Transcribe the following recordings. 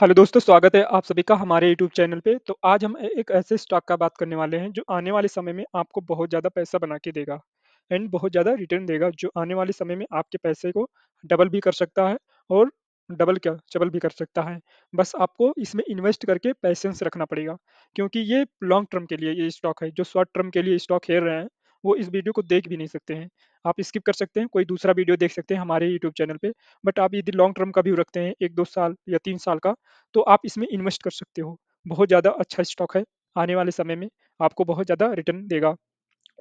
hello दोस्तों स्वागत है आप सभी का हमारे यूट्यूब चैनल पे तो आज हम एक ऐसे स्टॉक का बात करने वाले हैं जो आने वाले समय में आपको बहुत ज़्यादा पैसा बना के देगा एंड बहुत ज़्यादा रिटर्न देगा जो आने वाले समय में आपके पैसे को डबल भी कर सकता है और डबल क्या डबल भी कर सकता है बस आपको इसमें इन्वेस्ट करके पैसेंस रखना पड़ेगा क्योंकि ये लॉन्ग टर्म के लिए ये स्टॉक है जो शॉर्ट टर्म के लिए स्टॉक खेल रहे हैं वो इस वीडियो को देख भी नहीं सकते हैं आप स्किप कर सकते हैं कोई दूसरा वीडियो देख सकते हैं हमारे यूट्यूब चैनल पे बट आप यदि लॉन्ग टर्म का व्यू रखते हैं एक दो साल या तीन साल का तो आप इसमें इन्वेस्ट कर सकते हो बहुत ज़्यादा अच्छा स्टॉक है आने वाले समय में आपको बहुत ज़्यादा रिटर्न देगा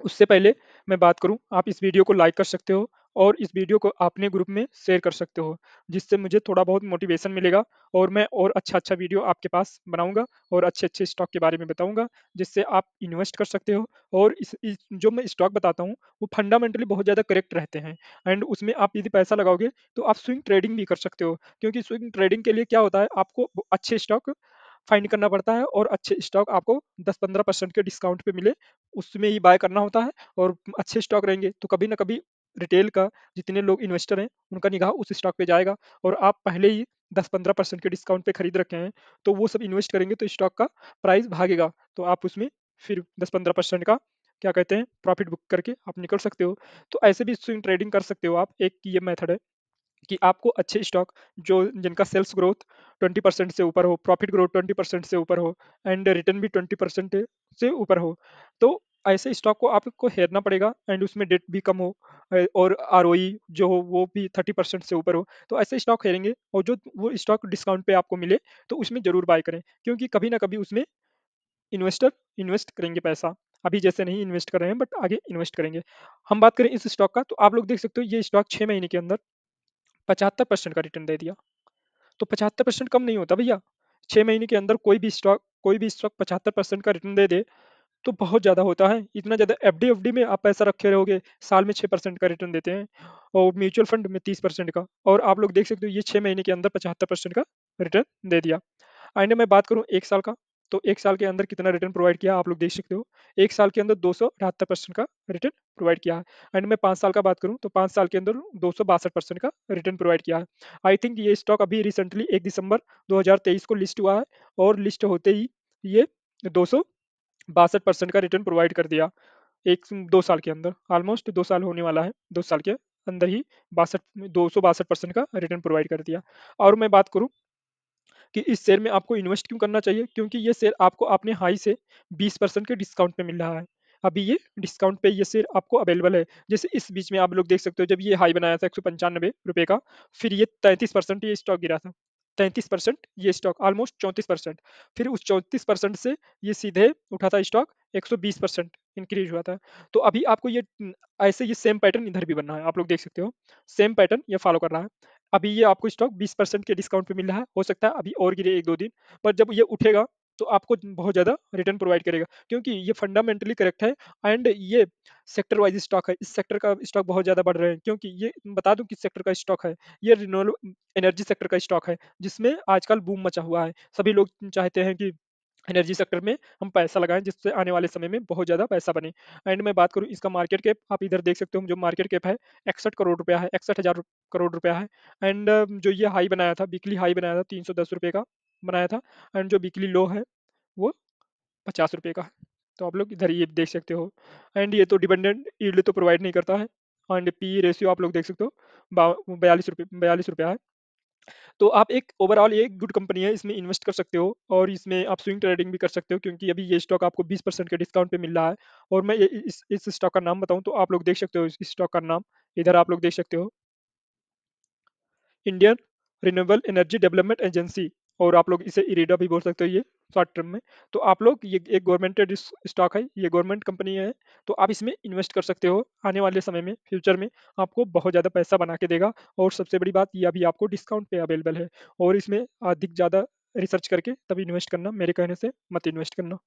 उससे पहले मैं बात करूँ आप इस वीडियो को लाइक कर सकते हो और इस वीडियो को अपने ग्रुप में शेयर कर सकते हो जिससे मुझे थोड़ा बहुत मोटिवेशन मिलेगा और मैं और अच्छा अच्छा वीडियो आपके पास बनाऊंगा और अच्छे अच्छे स्टॉक के बारे में बताऊंगा जिससे आप इन्वेस्ट कर सकते हो और इस, इस जो मैं स्टॉक बताता हूँ वो फंडामेंटली बहुत ज़्यादा करेक्ट रहते हैं एंड उसमें आप यदि पैसा लगाओगे तो आप स्विंग ट्रेडिंग भी कर सकते हो क्योंकि स्विंग ट्रेडिंग के लिए क्या होता है आपको अच्छे स्टॉक फाइंड करना पड़ता है और अच्छे स्टॉक आपको 10-15 परसेंट के डिस्काउंट पे मिले उसमें ही बाय करना होता है और अच्छे स्टॉक रहेंगे तो कभी ना कभी रिटेल का जितने लोग इन्वेस्टर हैं उनका निगाह उस स्टॉक पे जाएगा और आप पहले ही 10-15 परसेंट के डिस्काउंट पे खरीद रखे हैं तो वो सब इन्वेस्ट करेंगे तो स्टॉक का प्राइस भागेगा तो आप उसमें फिर 10-15 परसेंट का क्या कहते हैं प्रॉफिट बुक करके आप निकल सकते हो तो ऐसे भी स्विंग ट्रेडिंग कर सकते हो आप एक ये मेथड है कि आपको अच्छे स्टॉक जो जिनका सेल्स ग्रोथ 20 परसेंट से ऊपर हो प्रॉफिट ग्रोथ 20 परसेंट से ऊपर हो एंड रिटर्न भी 20 परसेंट से ऊपर हो तो ऐसे स्टॉक को आपको हेरना पड़ेगा एंड उसमें डेट भी कम हो और आर जो हो वो भी थर्टी परसेंट से ऊपर हो तो ऐसे स्टॉक हेरेंगे और जो वो स्टॉक डिस्काउंट पे आपको मिले तो उसमें ज़रूर बाय करें क्योंकि कभी ना कभी उसमें इन्वेस्टर इन्वेस्ट करेंगे पैसा अभी जैसे नहीं इन्वेस्ट कर रहे हैं बट आगे इन्वेस्ट करेंगे हम बात करें इस स्टॉक का तो आप लोग देख सकते हो ये स्टॉक छः महीने के अंदर पचहत्तर परसेंट का रिटर्न दे दिया तो पचहत्तर परसेंट कम नहीं होता भैया छः महीने के अंदर कोई भी स्टॉक कोई भी स्टॉक पचहत्तर परसेंट का रिटर्न दे दे तो बहुत ज़्यादा होता है इतना ज़्यादा एफ डी में आप पैसा रखे रहोगे साल में छः परसेंट का रिटर्न देते हैं और म्यूचुअल फंड में तीस परसेंट का और आप लोग देख सकते हो ये छः महीने के अंदर पचहत्तर परसेंट का रिटर्न दे दिया एंड मैं बात करूँ एक साल का तो एक साल के अंदर कितना रिटर्न प्रोवाइड किया आप लोग देख सकते हो एक साल के अंदर दो परसेंट का रिटर्न प्रोवाइड किया है एंड मैं पाँच साल का बात करूँ तो पाँच साल के अंदर दो परसेंट का रिटर्न प्रोवाइड किया है आई थिंक ये स्टॉक अभी रिसेंटली एक दिसंबर दो को लिस्ट हुआ है और लिस्ट होते ही ये दो बासठ परसेंट का रिटर्न प्रोवाइड कर दिया एक दो साल के अंदर ऑलमोस्ट दो साल होने वाला है दो साल के अंदर ही बासठ दो सौ बासठ परसेंट का रिटर्न प्रोवाइड कर दिया और मैं बात करूँ कि इस शेयर में आपको इन्वेस्ट क्यों करना चाहिए क्योंकि ये शेयर आपको अपने हाई से बीस परसेंट के डिस्काउंट पे मिल रहा है अभी ये डिस्काउंट पे ये शेयर आपको अवेलेबल है जैसे इस बीच में आप लोग देख सकते हो जब ये हाई बनाया था एक सौ का फिर ये तैंतीस परसेंट ये स्टॉक गिरा था तैंतीस परसेंट ये स्टॉक ऑलमोस्ट चौंतीस परसेंट फिर उस चौंतीस परसेंट से ये सीधे उठा था स्टॉक 120 परसेंट इंक्रीज हुआ था तो अभी आपको ये ऐसे ये सेम पैटर्न इधर भी बनना है आप लोग देख सकते हो सेम पैटर्न ये फॉलो कर रहा है अभी ये आपको स्टॉक 20 परसेंट के डिस्काउंट पे मिल रहा है हो सकता है अभी और गिरे एक दो दिन पर जब ये उठेगा तो आपको बहुत ज़्यादा रिटर्न प्रोवाइड करेगा क्योंकि ये फंडामेंटली करेक्ट है एंड ये सेक्टर वाइज स्टॉक है इस सेक्टर का स्टॉक बहुत ज़्यादा बढ़ रहे हैं क्योंकि ये बता दूं किस सेक्टर का स्टॉक है ये रिनोल एनर्जी सेक्टर का स्टॉक है जिसमें आजकल बूम मचा हुआ है सभी लोग चाहते हैं कि एनर्जी सेक्टर में हम पैसा लगाएं जिससे आने वाले समय में बहुत ज़्यादा पैसा बने एंड मैं बात करूँ इसका मार्केट कैप आप इधर देख सकते हो जो मार्केट कैप है इकसठ करोड़ रुपया है इकसठ हज़ार करोड़ रुपया है एंड जो ये हाई बनाया था वीकली हाई बनाया था तीन सौ दस रुपये का बनाया था एंड जो वीकली लो है वो पचास रुपये का है तो आप लोग इधर ये देख सकते हो एंड ये तो डिपेंडेंट ईल्ड तो प्रोवाइड नहीं करता है एंड पी रेशियो आप लोग देख सकते हो बयालीस रुपये बयालीस रुपया है तो आप एक ओवरऑल ये गुड कंपनी है इसमें इन्वेस्ट कर सकते हो और इसमें आप स्विंग ट्रेडिंग भी कर सकते हो क्योंकि अभी ये स्टॉक आपको 20 परसेंट के डिस्काउंट पे मिल रहा है और मैं इस इस स्टॉक का नाम बताऊं तो आप लोग देख सकते हो इस स्टॉक का नाम इधर आप लोग देख सकते हो Indian renewable energy development agency और आप लोग इसे इरेडा भी बोल सकते हो ये शॉर्ट टर्म में तो आप लोग ये एक गवर्नमेंटेड स्टॉक है ये गवर्नमेंट कंपनी है तो आप इसमें इन्वेस्ट कर सकते हो आने वाले समय में फ्यूचर में आपको बहुत ज़्यादा पैसा बना के देगा और सबसे बड़ी बात यह अभी आपको डिस्काउंट पे अवेलेबल है और इसमें अधिक ज़्यादा रिसर्च करके तब इन्वेस्ट करना मेरे कहने से मत इन्वेस्ट करना